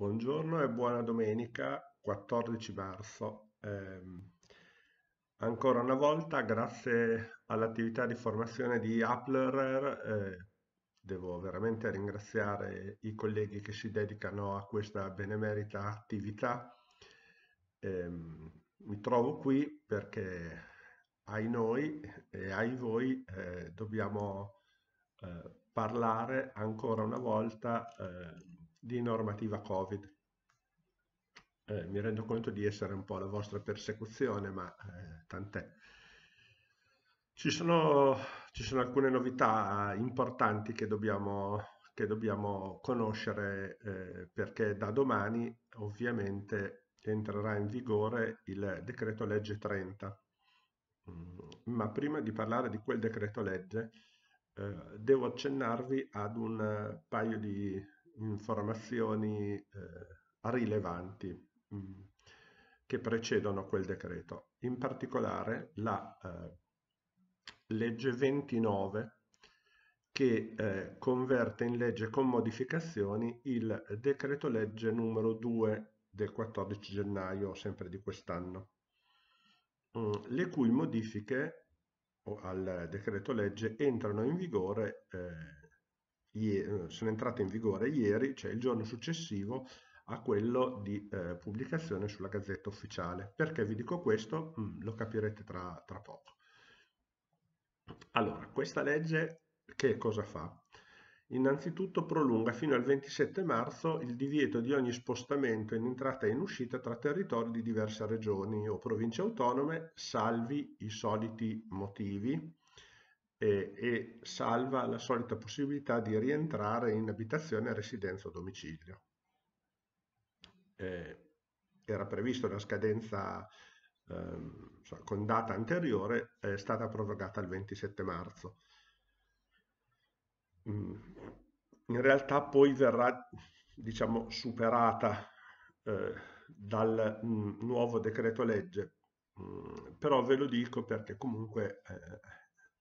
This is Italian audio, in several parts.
Buongiorno e buona domenica 14 marzo. Eh, ancora una volta, grazie all'attività di formazione di Applerer, eh, devo veramente ringraziare i colleghi che si dedicano a questa benemerita attività. Eh, mi trovo qui perché ai noi e ai voi eh, dobbiamo eh, parlare ancora una volta eh, di normativa Covid. Eh, mi rendo conto di essere un po' la vostra persecuzione, ma eh, tant'è. Ci sono, ci sono, alcune novità importanti che dobbiamo, che dobbiamo conoscere eh, perché da domani ovviamente entrerà in vigore il decreto legge 30. Mm, ma prima di parlare di quel decreto legge eh, devo accennarvi ad un paio di informazioni eh, rilevanti mh, mm, che precedono quel decreto. In particolare la eh, legge 29 che eh, converte in legge con modificazioni il decreto legge numero 2 del 14 gennaio, sempre di quest'anno, mm, le cui modifiche al decreto legge entrano in vigore eh, eh, sono entrate in vigore ieri, cioè il giorno successivo a quello di eh, pubblicazione sulla Gazzetta Ufficiale. Perché vi dico questo? Mm, lo capirete tra, tra poco. Allora, questa legge che cosa fa? Innanzitutto prolunga fino al 27 marzo il divieto di ogni spostamento in entrata e in uscita tra territori di diverse regioni o province autonome, salvi i soliti motivi e, e salva la solita possibilità di rientrare in abitazione, residenza o domicilio. Eh, era prevista una scadenza ehm, con data anteriore, è stata prorogata il 27 marzo. Mm. In realtà poi verrà diciamo, superata eh, dal mh, mm, nuovo decreto legge, mh, mm, però ve lo dico perché comunque eh,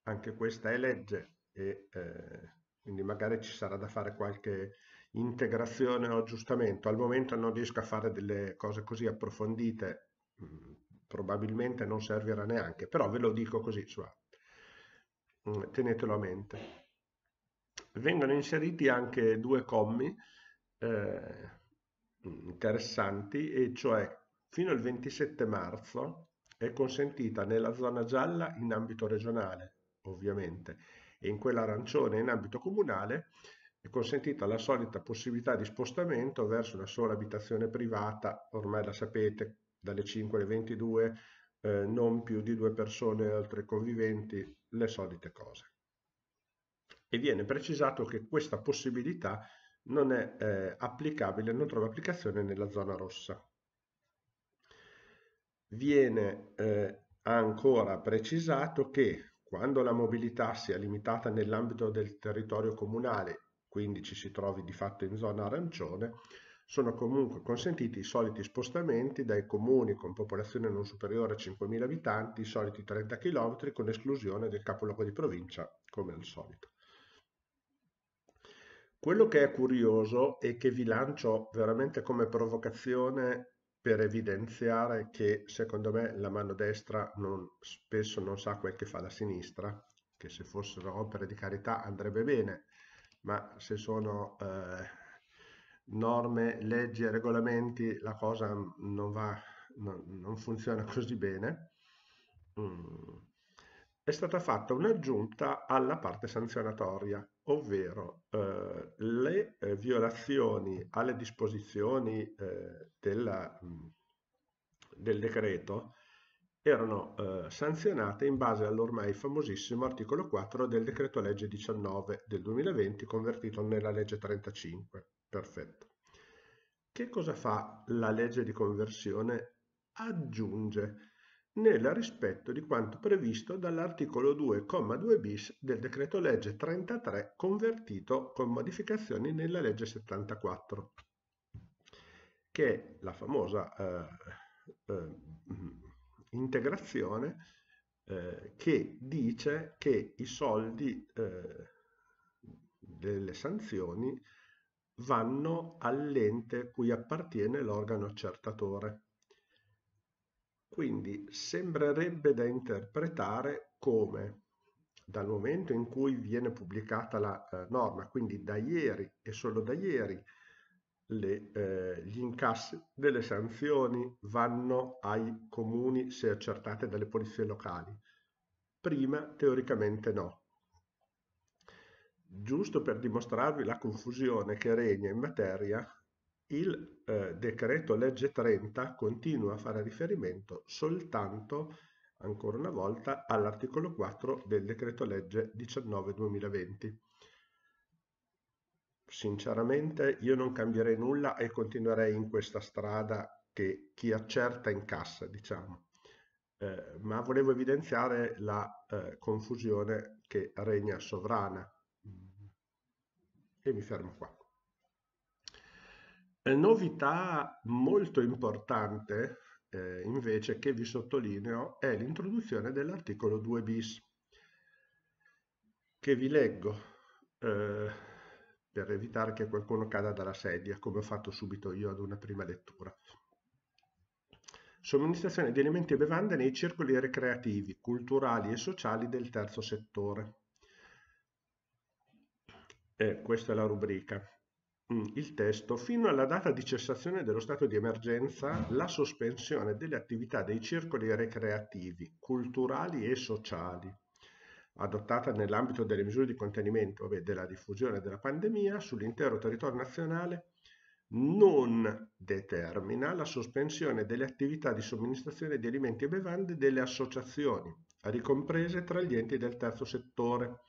anche questa è legge e eh, quindi magari ci sarà da fare qualche integrazione o aggiustamento. Al momento non riesco a fare delle cose così approfondite, mm, probabilmente non servirà neanche, però ve lo dico così, cioè, tenetelo a mente. Vengono inseriti anche due commi eh, interessanti, e cioè fino al 27 marzo è consentita nella zona gialla in ambito regionale ovviamente, e in quella arancione in ambito comunale è consentita la solita possibilità di spostamento verso una sola abitazione privata, ormai la sapete, dalle 5 alle 22, eh, non più di due persone altre conviventi, le solite cose. E viene precisato che questa possibilità non è eh, applicabile, non trova applicazione nella zona rossa. Viene eh, ancora precisato che quando la mobilità sia limitata nell'ambito del territorio comunale, quindi ci si trovi di fatto in zona arancione, sono comunque consentiti i soliti spostamenti dai comuni con popolazione non superiore a 5.000 abitanti, i soliti 30 km, con esclusione del capoluogo di provincia, come al solito. Quello che è curioso e che vi lancio veramente come provocazione per evidenziare che secondo me la mano destra non, spesso non sa quel che fa la sinistra, che se fossero opere di carità andrebbe bene, ma se sono eh, norme, leggi e regolamenti la cosa non, va, no, non funziona così bene. Mm. È stata fatta un'aggiunta alla parte sanzionatoria, ovvero eh, le eh, violazioni alle disposizioni eh, della, mm, del decreto erano eh, sanzionate in base all'ormai famosissimo articolo 4 del decreto legge 19 del 2020 convertito nella legge 35. Perfetto. Che cosa fa la legge di conversione? Aggiunge nel rispetto di quanto previsto dall'articolo 2,2 bis del decreto legge 33 convertito con modificazioni nella legge 74, che è la famosa eh, eh, integrazione eh, che dice che i soldi eh, delle sanzioni vanno all'ente cui appartiene l'organo accertatore quindi sembrerebbe da interpretare come dal momento in cui viene pubblicata la eh, norma, quindi da ieri e solo da ieri, le, eh, gli incassi delle sanzioni vanno ai comuni se accertate dalle polizie locali. Prima teoricamente no. Giusto per dimostrarvi la confusione che regna in materia, il eh, decreto legge 30 continua a fare riferimento soltanto, ancora una volta, all'articolo 4 del decreto legge 19-2020. Sinceramente io non cambierei nulla e continuerei in questa strada che chi accerta incassa, diciamo. Eh, ma volevo evidenziare la eh, confusione che regna sovrana e mi fermo qua. Eh, novità molto importante eh, invece che vi sottolineo è l'introduzione dell'articolo 2 bis che vi leggo eh, per evitare che qualcuno cada dalla sedia come ho fatto subito io ad una prima lettura somministrazione di alimenti e bevande nei circoli recreativi, culturali e sociali del terzo settore. Eh, questa è la rubrica. Mm. il testo fino alla data di cessazione dello stato di emergenza la sospensione delle attività dei circoli recreativi, culturali e sociali, adottata nell'ambito delle misure di contenimento vabbè, della diffusione della pandemia sull'intero territorio nazionale, non determina la sospensione delle attività di somministrazione di alimenti e bevande delle associazioni, ricomprese tra gli enti del terzo settore,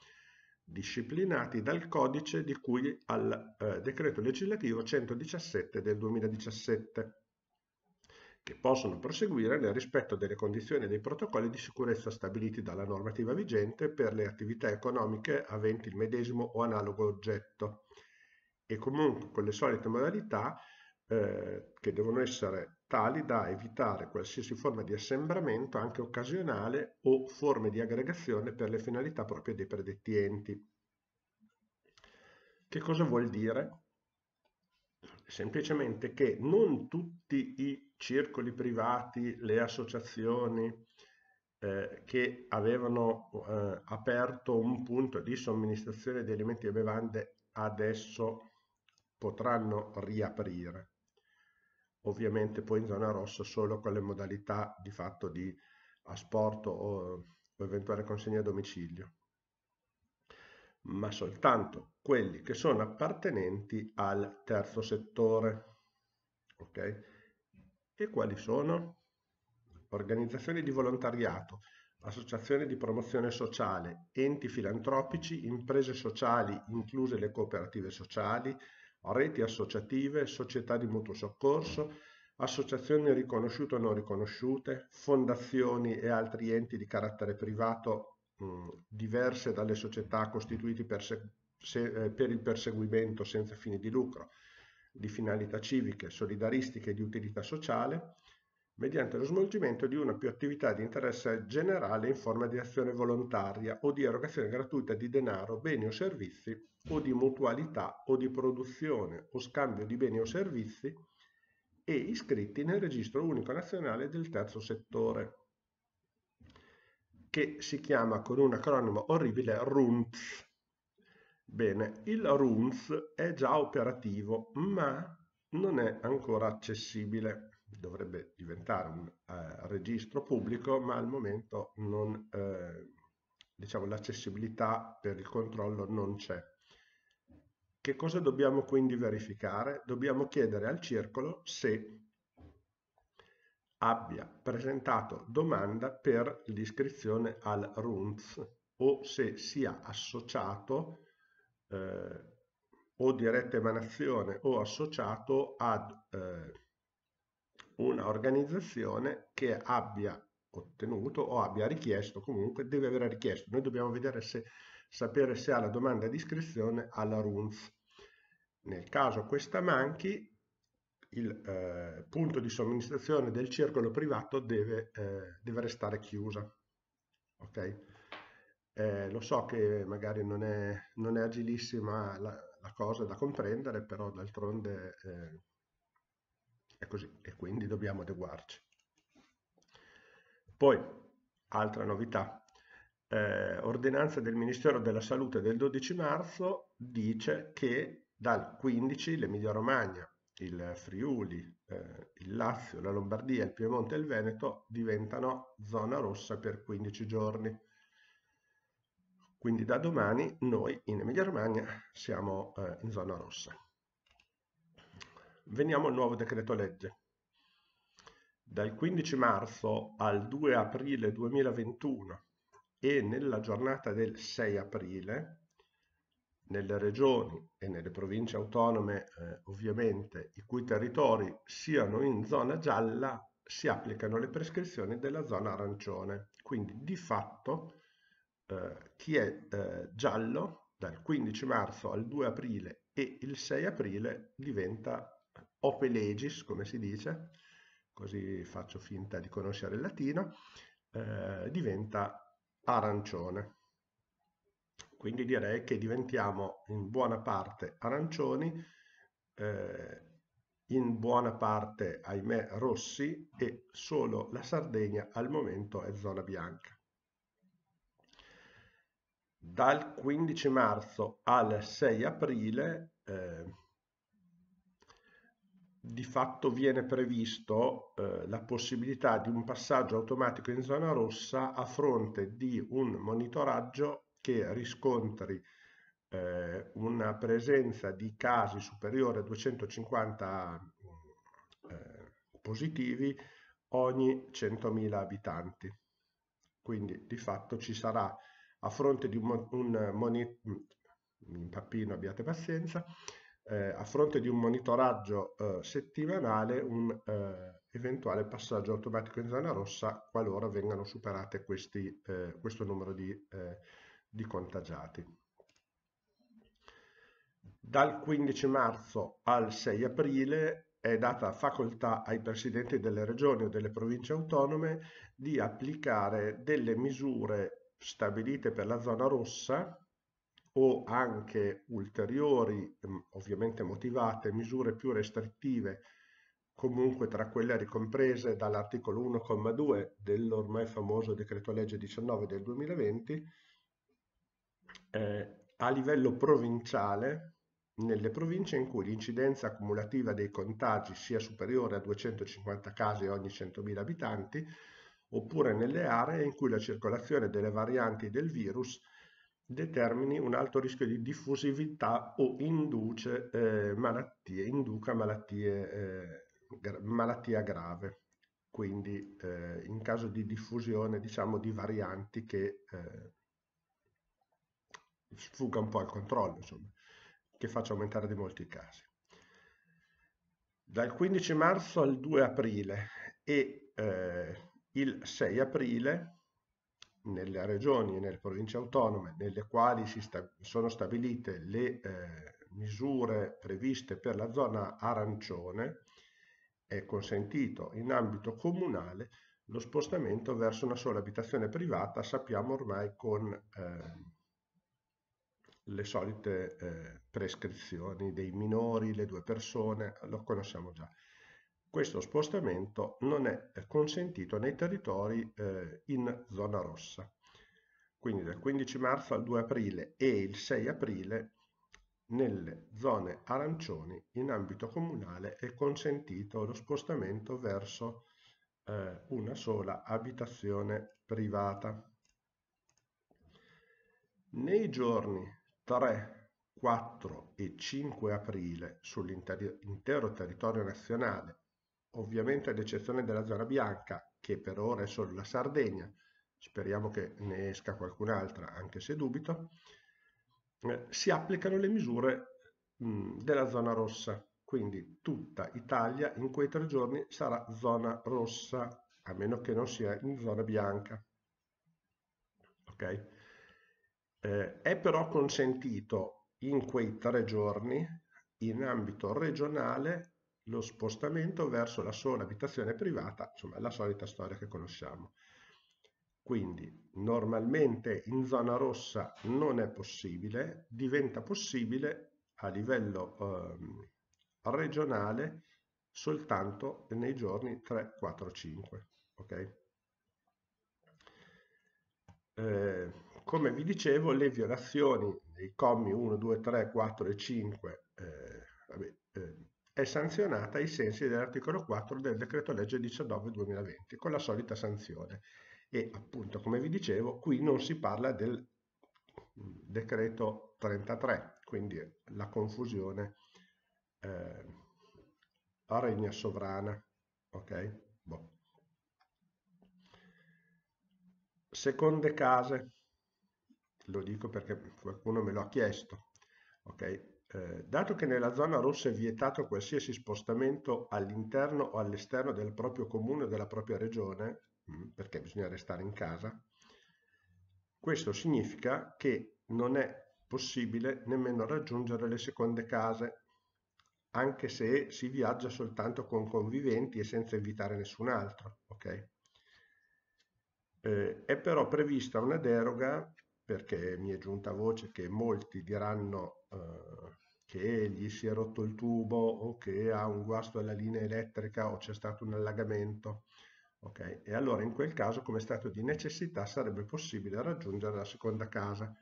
disciplinati dal codice di cui al eh, decreto legislativo 117 del 2017, che possono proseguire nel rispetto delle condizioni e dei protocolli di sicurezza stabiliti dalla normativa vigente per le attività economiche aventi il medesimo o analogo oggetto e comunque con le solite modalità eh, che devono essere tali da evitare qualsiasi forma di assembramento anche occasionale o forme di aggregazione per le finalità proprie dei predetti enti. Che cosa vuol dire? Semplicemente che non tutti i circoli privati, le associazioni eh, che avevano eh, aperto un punto di somministrazione di alimenti e bevande adesso potranno riaprire ovviamente poi in zona rossa solo con le modalità di fatto di asporto o, o eventuale consegna a domicilio, ma soltanto quelli che sono appartenenti al terzo settore. Ok? E quali sono? Organizzazioni di volontariato, associazioni di promozione sociale, enti filantropici, imprese sociali, incluse le cooperative sociali, reti associative, società di mutuo soccorso, associazioni riconosciute o non riconosciute, fondazioni e altri enti di carattere privato mm, diverse dalle società costituiti per, se, se, eh, per il perseguimento senza fini di lucro di finalità civiche, solidaristiche e di utilità sociale, mediante lo svolgimento di una o più attività di interesse generale in forma di azione volontaria o di erogazione gratuita di denaro, beni o servizi o di mutualità o di produzione o scambio di beni o servizi e iscritti nel Registro Unico Nazionale del Terzo Settore, che si chiama con un acronimo orribile RUNTS. Bene, il RUNTS è già operativo, ma non è ancora accessibile dovrebbe diventare un eh, registro pubblico, ma al momento non, eh, diciamo, l'accessibilità per il controllo non c'è. Che cosa dobbiamo quindi verificare? Dobbiamo chiedere al circolo se abbia presentato domanda per l'iscrizione al RUNZ o se sia associato eh, o diretta emanazione o associato ad eh, una organizzazione che abbia ottenuto o abbia richiesto, comunque deve aver richiesto. Noi dobbiamo vedere se, sapere se ha la domanda di iscrizione alla RUNS. Nel caso questa manchi, il eh, punto di somministrazione del circolo privato deve, eh, deve restare chiusa. Ok? Eh, lo so che magari non è, non è agilissima la, la, cosa da comprendere, però d'altronde eh, è così e quindi dobbiamo adeguarci. Poi, altra novità, eh, ordinanza del Ministero della Salute del 12 marzo dice che dal 15 l'Emilia Romagna, il Friuli, eh, il Lazio, la Lombardia, il Piemonte e il Veneto diventano zona rossa per 15 giorni. Quindi da domani noi in Emilia Romagna siamo eh, in zona rossa. Veniamo al nuovo decreto legge. Dal 15 marzo al 2 aprile 2021 e nella giornata del 6 aprile, nelle regioni e nelle province autonome eh, ovviamente i cui territori siano in zona gialla si applicano le prescrizioni della zona arancione. Quindi di fatto eh, chi è eh, giallo dal 15 marzo al 2 aprile e il 6 aprile diventa ope legis, come si dice, così faccio finta di conoscere il latino, eh, diventa arancione. Quindi direi che diventiamo in buona parte arancioni, eh, in buona parte, ahimè, rossi e solo la Sardegna al momento è zona bianca. Dal 15 marzo al 6 aprile eh, di fatto viene previsto eh, la possibilità di un passaggio automatico in zona rossa a fronte di un monitoraggio che riscontri eh, una presenza di casi superiore a 250 mm, eh, positivi ogni 100.000 abitanti. Quindi di fatto ci sarà a fronte di un, un, mm, un mi impappino, abbiate pazienza, eh, a fronte di un monitoraggio eh, settimanale un eh, eventuale passaggio automatico in zona rossa qualora vengano superate questi, eh, questo numero di, eh, di, contagiati. Dal 15 marzo al 6 aprile è data facoltà ai presidenti delle regioni o delle province autonome di applicare delle misure stabilite per la zona rossa o anche ulteriori, ehm, ovviamente motivate, misure più restrittive, comunque tra quelle ricomprese dall'articolo 1,2 dell'ormai famoso decreto legge 19 del 2020, eh, a livello provinciale, nelle province in cui l'incidenza accumulativa dei contagi sia superiore a 250 casi ogni 100.000 abitanti, oppure nelle aree in cui la circolazione delle varianti del virus determini un alto rischio di diffusività o induce, eh, malattie, induca malattie, eh, malattia grave. Quindi eh, in caso di diffusione diciamo di varianti che eh, sfugga un po' al controllo, insomma, che faccia aumentare di molti casi. Dal 15 marzo al 2 aprile e eh, il 6 aprile nelle regioni e nelle province autonome nelle quali sta, sono stabilite le eh, misure previste per la zona arancione è consentito in ambito comunale lo spostamento verso una sola abitazione privata, sappiamo ormai con eh, le solite eh, prescrizioni dei minori, le due persone, lo conosciamo già questo spostamento non è consentito nei territori eh, in zona rossa. Quindi dal 15 marzo al 2 aprile e il 6 aprile nelle zone arancioni in ambito comunale è consentito lo spostamento verso eh, una sola abitazione privata. Nei giorni 3, 4 e 5 aprile sull'intero territorio nazionale ovviamente ad eccezione della zona bianca, che per ora è solo la Sardegna, speriamo che ne esca qualcun'altra, anche se dubito, eh, si applicano le misure mh, mm, della zona rossa. Quindi tutta Italia in quei tre giorni sarà zona rossa, a meno che non sia in zona bianca. Okay? Eh, è però consentito in quei tre giorni, in ambito regionale, lo spostamento verso la sola abitazione privata, insomma la solita storia che conosciamo. Quindi normalmente in zona rossa non è possibile, diventa possibile a livello eh, regionale soltanto nei giorni 3, 4, 5. Okay? Eh, come vi dicevo, le violazioni nei commi 1, 2, 3, 4 e 5 eh, vabbè, eh, è sanzionata ai sensi dell'articolo 4 del decreto legge 19-2020 con la solita sanzione e appunto come vi dicevo qui non si parla del decreto 33 quindi la confusione eh, regna sovrana ok boh. seconde case lo dico perché qualcuno me lo ha chiesto ok eh, dato che nella zona rossa è vietato qualsiasi spostamento all'interno o all'esterno del proprio comune o della propria regione, mm, perché bisogna restare in casa, questo significa che non è possibile nemmeno raggiungere le seconde case, anche se si viaggia soltanto con conviventi e senza invitare nessun altro. Okay? Eh, è però prevista una deroga, perché mi è giunta voce che molti diranno eh, che gli si è rotto il tubo o che ha un guasto alla linea elettrica o c'è stato un allagamento. Okay? E allora in quel caso come stato di necessità sarebbe possibile raggiungere la seconda casa.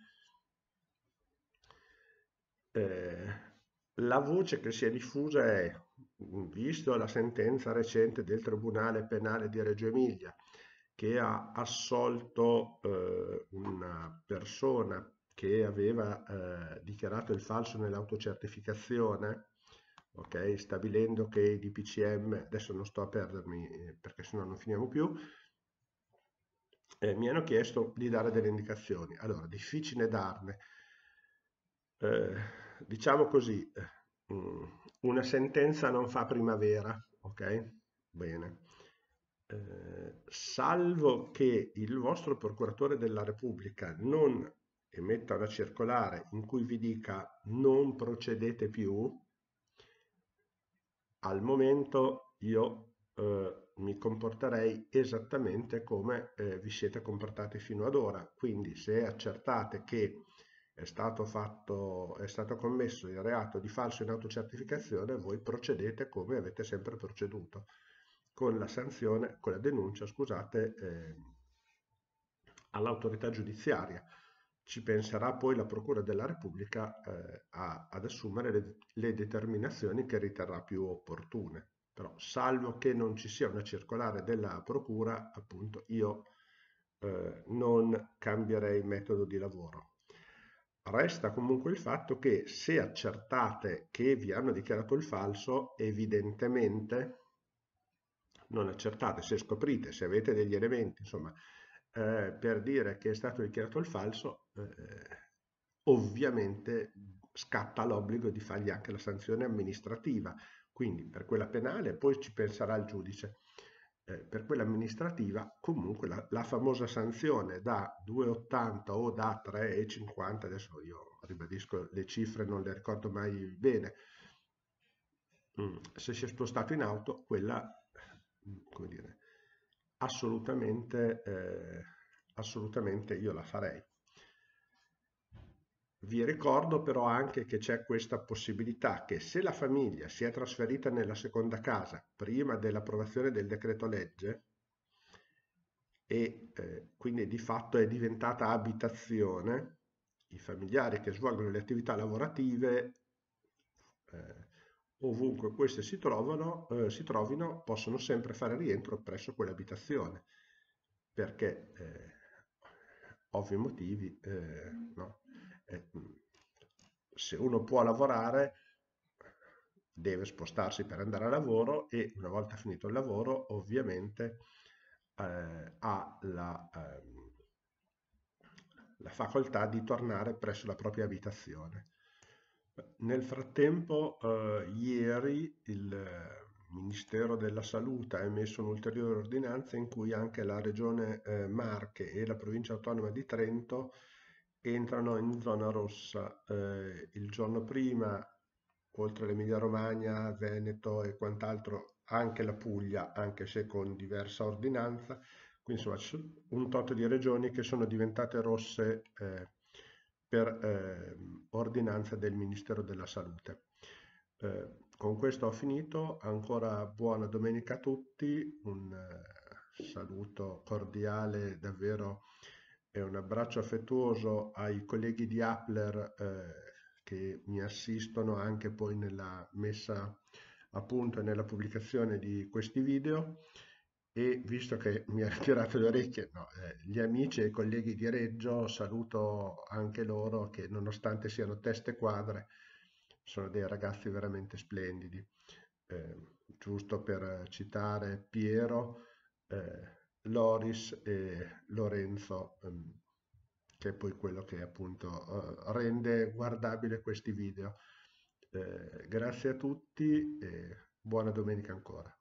Eh, la voce che si è diffusa è, visto la sentenza recente del Tribunale Penale di Reggio Emilia, che ha assolto eh, una persona che aveva eh, dichiarato il falso nell'autocertificazione, okay, stabilendo che i DPCM, adesso non sto a perdermi eh, perché sennò non finiamo più, eh, mi hanno chiesto di dare delle indicazioni. Allora, difficile darne. Eh, diciamo così, eh, mm, una sentenza non fa primavera, ok? Bene. Eh, salvo che il vostro procuratore della Repubblica non e metta una circolare in cui vi dica non procedete più, al momento io eh, mi comporterei esattamente come eh, vi siete comportati fino ad ora. Quindi se accertate che è stato, fatto, è stato commesso il reato di falso in autocertificazione, voi procedete come avete sempre proceduto, con la sanzione, con la denuncia, scusate, eh, all'autorità giudiziaria ci penserà poi la Procura della Repubblica eh, a, ad assumere le, le, determinazioni che riterrà più opportune. Però salvo che non ci sia una circolare della Procura, appunto io eh, non cambierei metodo di lavoro. Resta comunque il fatto che se accertate che vi hanno dichiarato il falso, evidentemente non accertate, se scoprite, se avete degli elementi, insomma, eh, per dire che è stato dichiarato il falso, eh, ovviamente scatta l'obbligo di fargli anche la sanzione amministrativa, quindi per quella penale poi ci penserà il giudice. Eh, per quella amministrativa comunque la, la famosa sanzione da 2,80 o da 3,50, adesso io ribadisco le cifre, non le ricordo mai bene, mm, se si è spostato in auto, quella, mm, come dire, assolutamente, eh, assolutamente io la farei. Vi ricordo però anche che c'è questa possibilità che se la famiglia si è trasferita nella seconda casa prima dell'approvazione del decreto legge e eh, quindi di fatto è diventata abitazione, i familiari che svolgono le attività lavorative eh, ovunque queste si, trovano, eh, si, trovino possono sempre fare rientro presso quell'abitazione perché eh, ovvi motivi eh, no? Eh, mm, se uno può lavorare deve spostarsi per andare a lavoro e una volta finito il lavoro ovviamente eh, ha la, eh, la, facoltà di tornare presso la propria abitazione. Nel frattempo eh, ieri il Ministero della Salute ha emesso un'ulteriore ordinanza in cui anche la regione eh, Marche e la provincia autonoma di Trento entrano in zona rossa eh, il giorno prima, oltre l'Emilia Romagna, Veneto e quant'altro, anche la Puglia, anche se con diversa ordinanza, quindi insomma un tot di regioni che sono diventate rosse eh, per eh, ordinanza del Ministero della Salute. Eh, con questo ho finito, ancora buona domenica a tutti, un eh, saluto cordiale davvero e un abbraccio affettuoso ai colleghi di Appler eh, che mi assistono anche poi nella messa a punto e nella pubblicazione di questi video e visto che mi ha tirato le orecchie, no, eh, gli amici e i colleghi di Reggio saluto anche loro che nonostante siano teste quadre sono dei ragazzi veramente splendidi. Eh, giusto per citare Piero, eh, Loris e Lorenzo, ehm, che è poi quello che appunto eh, rende guardabile questi video. Eh, grazie a tutti e buona domenica ancora.